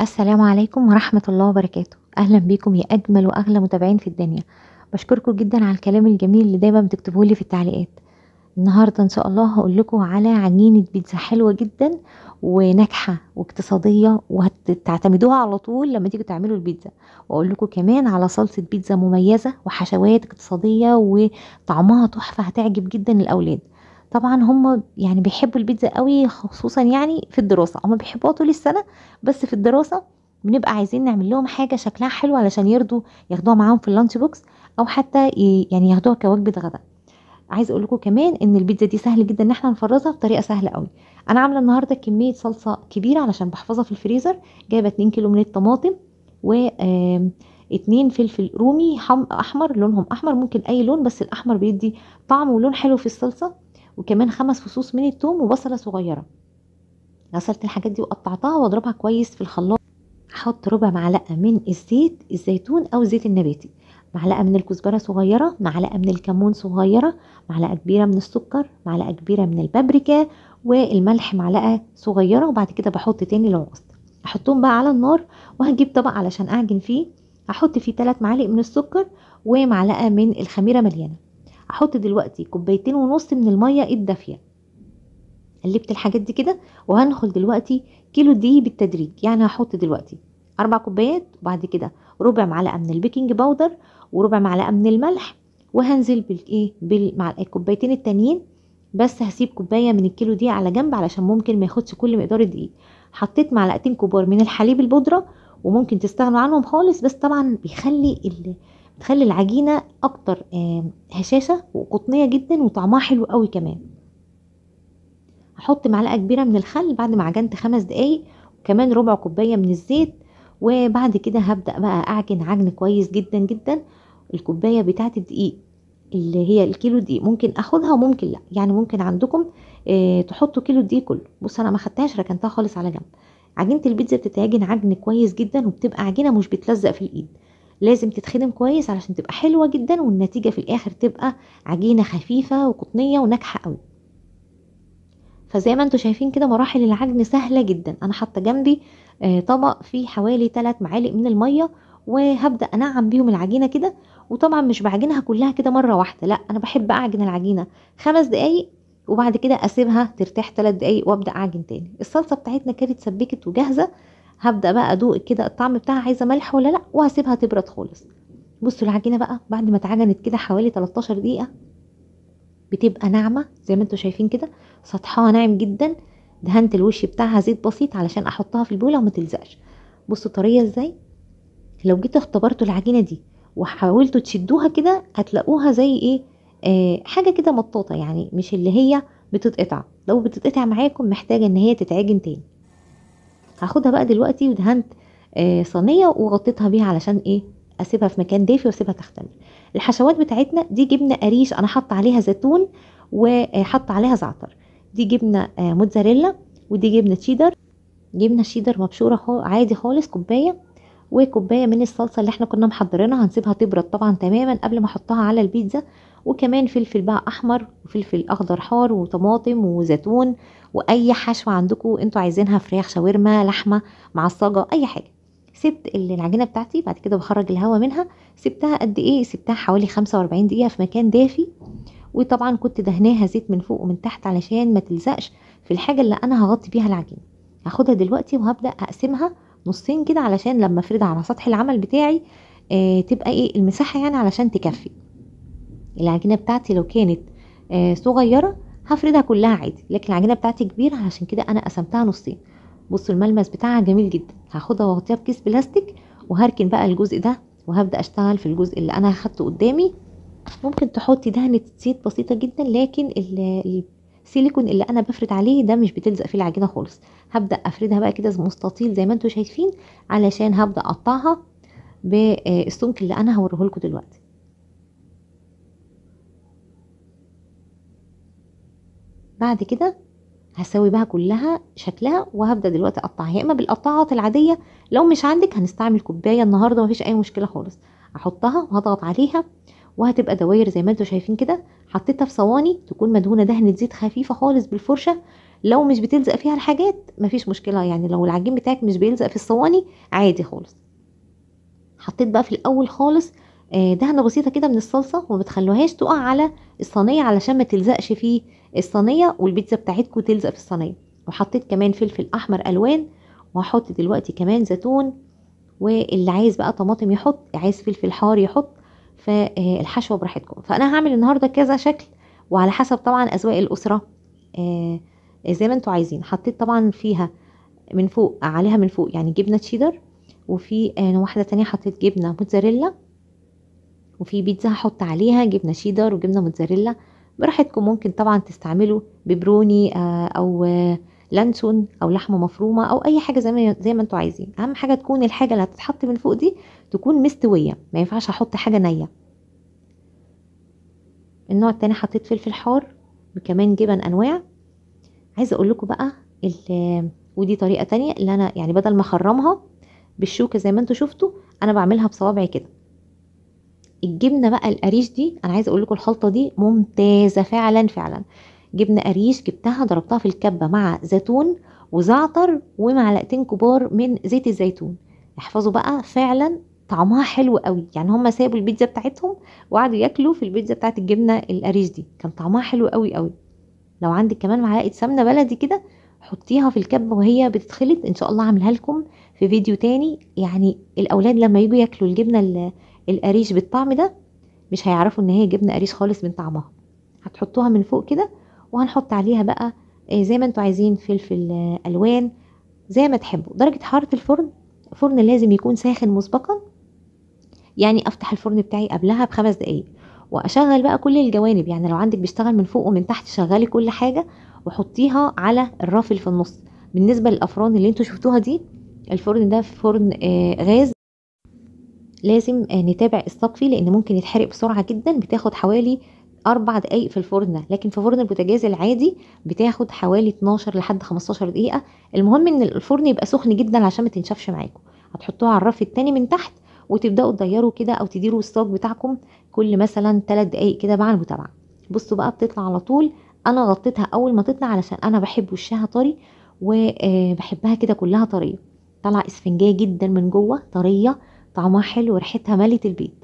السلام عليكم ورحمة الله وبركاته أهلا بيكم يا أجمل وأغلى متابعين في الدنيا بشكركم جدا على الكلام الجميل اللي دايما بتكتبوه لي في التعليقات النهاردة إن شاء الله هقول لكم على عجينة بيتزا حلوة جدا وناجحة واقتصادية وهتعتمدوها على طول لما تيجوا تعملوا البيتزا وأقول لكم كمان على صلصة بيتزا مميزة وحشوات اقتصادية وطعمها تحفة هتعجب جدا الأولاد طبعا هم يعني بيحبوا البيتزا قوي خصوصا يعني في الدراسه هم بيحبوها طول السنه بس في الدراسه بنبقى عايزين نعمل لهم حاجه شكلها حلو علشان يرضوا ياخدوها معاهم في اللانش بوكس او حتى يعني ياخدوها كوجبه غدا عايز اقول لكم كمان ان البيتزا دي سهل جدا ان احنا نفرزها بطريقه سهله قوي انا عامله النهارده كميه صلصه كبيره علشان بحفظها في الفريزر جايبه 2 كيلو من الطماطم و اتنين فلفل رومي احمر لونهم احمر ممكن اي لون بس الاحمر بيدي طعم ولون حلو في الصلصه وكمان خمس فصوص من التوم وبصله صغيره غسلت الحاجات دي وقطعتها واضربها كويس في الخلاط احط ربع معلقه من الزيت الزيتون او الزيت النباتي معلقه من الكزبره صغيره معلقه من الكمون صغيره معلقه كبيره من السكر معلقه كبيره من البابريكا والملح معلقه صغيره وبعد كده بحط تاني لو احطهم بقى على النار وهجيب طبق علشان اعجن فيه احط فيه 3 معالق من السكر ومعلقه من الخميره مليانه احط دلوقتي كوبايتين ونص من الميه الدافيه قلبت الحاجات دي كده وهنخل دلوقتي كيلو دي بالتدريج يعني هحط دلوقتي اربع كوبايات وبعد كده ربع معلقه من البيكنج باودر وربع معلقه من الملح وهنزل بالايه مع الكوبايتين التانيين بس هسيب كوبايه من الكيلو دي على جنب علشان ممكن ما ياخدش كل مقدار الدقيق حطيت معلقتين كبار من الحليب البودره وممكن تستغنوا عنهم خالص بس طبعا بيخلي تخلي العجينة أكتر هشاشة وقطنية جدا وطعمها حلو قوي كمان هحط معلقة كبيرة من الخل بعد ما عجنت خمس دقايق وكمان ربع كوباية من الزيت وبعد كده هبدأ بقى أعجن عجن كويس جدا جدا الكوباية بتاعت الدقيق اللي هي الكيلو دقيق ممكن اخدها وممكن لا يعني ممكن عندكم آه، تحطوا كيلو دقيق كله بص انا ما خدتهاش ركنتها خالص على جنب عجينه البيتزا بتتعجن عجن كويس جدا وبتبقى عجينه مش بتلزق في الايد لازم تتخدم كويس علشان تبقى حلوة جدا والنتيجة في الآخر تبقى عجينة خفيفة وقطنية وناجحة قوي فزي ما انتم شايفين كده مراحل العجن سهلة جدا انا حاطة جنبي آه، طبق فيه حوالي 3 معالق من المية وهبدأ انعم بيهم العجينة كده وطبعا مش بعجنها كلها كده مرة واحدة لا انا بحب اعجن العجينة خمس دقايق وبعد كده اسيبها ترتاح ثلاث دقايق وابدا اعجن تاني الصلصه بتاعتنا كانت سبكت وجاهزه هبدا بقى ادوق كده الطعم بتاعها عايزه ملح ولا لا وهسيبها تبرد خالص بصوا العجينه بقى بعد ما اتعجنت كده حوالي 13 دقيقه بتبقى ناعمه زي ما انتم شايفين كده سطحها ناعم جدا دهنت الوش بتاعها زيت بسيط علشان احطها في البوله وما تلزقش بصوا طريه ازاي لو جيتوا اختبرتوا العجينه دي وحاولتوا تشدوها كده هتلاقوها زي ايه آه حاجه كده مطاطه يعني مش اللي هي بتتقطع لو بتتقطع معاكم محتاجه ان هي تتعجن تاني هاخدها بقى دلوقتي ودهنت آه، صينيه وغطيتها بيها علشان ايه اسيبها في مكان دافي واسيبها تختمر الحشوات بتاعتنا دي جبنه قريش انا حاطه عليها زيتون وحط عليها زعتر دي جبنه آه، موتزاريلا ودي جبنه شيدر جبنه شيدر مبشوره عادي خالص كوبايه وكوبايه من الصلصه اللي احنا كنا محضرينها هنسيبها تبرد طبعا تماما قبل ما احطها على البيتزا وكمان فلفل بقى احمر وفلفل اخضر حار وطماطم وزيتون واي حشوه عندكم انتوا عايزينها فراخ شاورما لحمه معصجه اي حاجه سبت العجينه بتاعتي بعد كده بخرج الهواء منها سبتها قد ايه سبتها حوالي 45 دقيقه في مكان دافي وطبعا كنت دهناها زيت من فوق ومن تحت علشان ما تلزقش في الحاجه اللي انا هغطي بيها العجينه هاخدها دلوقتي وهبدا اقسمها نصين كده علشان لما افردها على سطح العمل بتاعي آه تبقى ايه المساحه يعني علشان تكفي العجينة بتاعتي لو كانت آه، صغيرة هفردها كلها عادي لكن العجينة بتاعتي كبيرة عشان كده انا قسمتها نصين بصوا الملمس بتاعها جميل جدا هاخدها واغطيها بكيس بلاستيك وهركن بقى الجزء ده وهبدأ اشتغل في الجزء اللي انا هاخدته قدامي ممكن تحطي دهنة زيت بسيطة جدا لكن السيليكون اللي انا بفرد عليه ده مش بتلزق فيه العجينة خالص هبدأ افردها بقى كده مستطيل زي ما انتوا شايفين علشان هبدأ اقطعها بالسمك اللي انا هوريهولكوا دلوقتي بعد كده هسوي بقى كلها شكلها وهبدا دلوقتي اقطعها يا اما بالقطاعات العاديه لو مش عندك هنستعمل كوبايه النهارده مفيش اي مشكله خالص احطها وهضغط عليها وهتبقى دواير زي ما انتم شايفين كده حطيتها في صواني تكون مدهونه دهنه زيت خفيفه خالص بالفرشه لو مش بتلزق فيها الحاجات مفيش مشكله يعني لو العجين بتاعك مش بيلزق في الصواني عادي خالص حطيت بقى في الاول خالص آه، دهنه بسيطه كده من الصلصه وما تقع على الصينيه علشان ما تلزقش فيه الصينيه والبيتزا بتاعتكم تلزق في الصينيه وحطيت كمان فلفل احمر الوان وهحط دلوقتي كمان زيتون واللي عايز بقى طماطم يحط عايز فلفل حار يحط فالحشوه آه، براحتكم فانا هعمل النهارده كذا شكل وعلى حسب طبعا اذواق الاسره آه، زي ما انتوا عايزين حطيت طبعا فيها من فوق عليها من فوق يعني جبنه تشيدر وفي آه، واحده تانية حطيت جبنه موتزاريلا وفي بيتزا هحط عليها جبنه شيدر وجبنه موتزاريلا براحتكم ممكن طبعا تستعملوا ببروني آه، او آه، لانسون او لحمه مفرومه او اي حاجه زي ما زي ما انتوا عايزين اهم حاجه تكون الحاجه اللي هتتحط من فوق دي تكون مستويه ما ينفعش احط حاجه نيه النوع التاني حطيت فلفل حار وكمان جبن انواع عايزه اقول لكم بقى ودي طريقه تانية اللي انا يعني بدل ما اخرمها بالشوكه زي ما انتوا شفتوا انا بعملها بصوابعي كده الجبنه بقى القريش دي انا عايزه اقول لكم الخلطه دي ممتازه فعلا فعلا جبنه قريش جبتها ضربتها في الكبه مع زيتون وزعتر ومعلقتين كبار من زيت الزيتون احفظوا بقى فعلا طعمها حلو قوي يعني هم سابوا البيتزا بتاعتهم وقعدوا ياكلوا في البيتزا بتاعت الجبنه القريش دي كان طعمها حلو قوي قوي لو عندك كمان معلقه سمنه بلدي كده حطيها في الكبه وهي بتتخلط ان شاء الله عاملها لكم في فيديو تاني يعني الاولاد لما يجوا ياكلوا الجبنه القريش بالطعم ده مش هيعرفوا ان هي جبنه قريش خالص من طعمها هتحطوها من فوق كده وهنحط عليها بقى آه، زي ما انتوا عايزين فلفل آه، الوان زي ما تحبوا درجه حراره الفرن فرن لازم يكون ساخن مسبقا يعني افتح الفرن بتاعي قبلها بخمس دقايق واشغل بقى كل الجوانب يعني لو عندك بيشتغل من فوق ومن تحت شغلي كل حاجه وحطيها على الرافل في النص بالنسبه للافران اللي انتوا شفتوها دي الفرن ده فرن آه، غاز لازم آه، نتابع فيه لان ممكن يتحرق بسرعه جدا بتاخد حوالي اربع دقايق في الفرن لكن في فرن البوتاجاز العادي بتاخد حوالي 12 لحد 15 دقيقه المهم ان الفرن يبقى سخن جدا عشان ما تنشفش معاكم هتحطوها على الرف التاني من تحت وتبداوا تديروا كده او تديروا الصاج بتاعكم كل مثلا 3 دقايق كده مع المتابعه بصوا بقى بتطلع على طول انا غطيتها اول ما تطلع علشان انا بحب وشها طري وبحبها آه، كده كلها طريه طالعه اسفنجيه جدا من جوه طريه طعمها حلو وريحتها ملت البيت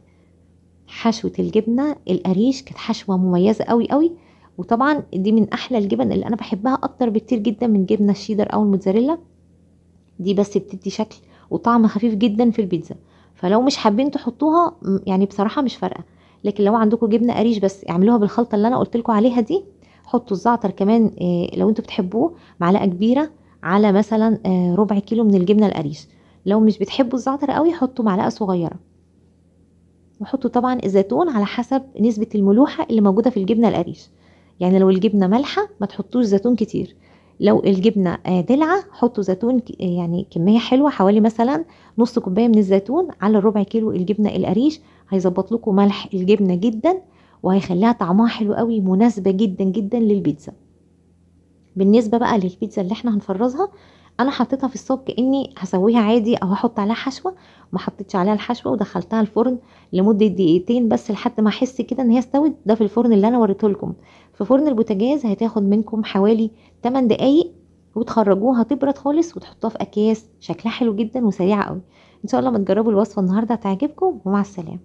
حشوة الجبنة القريش كانت حشوة مميزة قوي قوي وطبعا دي من احلى الجبن اللي انا بحبها اكتر بكتير جدا من جبنة الشيدر او الموتزاريلا دي بس بتدي شكل وطعم خفيف جدا في البيتزا فلو مش حابين تحطوها يعني بصراحة مش فارقة لكن لو عندكم جبنة قريش بس اعملوها بالخلطة اللي انا لكم عليها دي حطوا الزعتر كمان آه، لو انتوا بتحبوه معلقة كبيرة على مثلا آه، ربع كيلو من الجبنة القريش لو مش بتحبوا الزعتر قوي حطوا معلقه صغيره وحطوا طبعا الزيتون على حسب نسبه الملوحه اللي موجوده في الجبنه القريش يعني لو الجبنه مالحه ما تحطوش زيتون كتير لو الجبنه آه، دلعه حطوا زيتون آه، يعني كميه حلوه حوالي مثلا نص كوبايه من الزيتون على ربع كيلو الجبنه القريش هيظبط لكم ملح الجبنه جدا وهيخليها طعمها حلو قوي مناسبه جدا جدا للبيتزا بالنسبه بقى للبيتزا اللي احنا هنفرزها انا حطيتها في الصاج كاني هسويها عادي او هحط عليها حشوه ما حطيتش عليها الحشوه ودخلتها الفرن لمده دقيقتين بس لحد ما احس كده ان هي استوت ده في الفرن اللي انا وريته لكم في فرن البوتاجاز هتاخد منكم حوالي 8 دقايق وتخرجوها تبرد خالص وتحطوها في اكياس شكلها حلو جدا وسريعه قوي ان شاء الله ما تجربوا الوصفه النهارده هتعجبكم ومع السلامه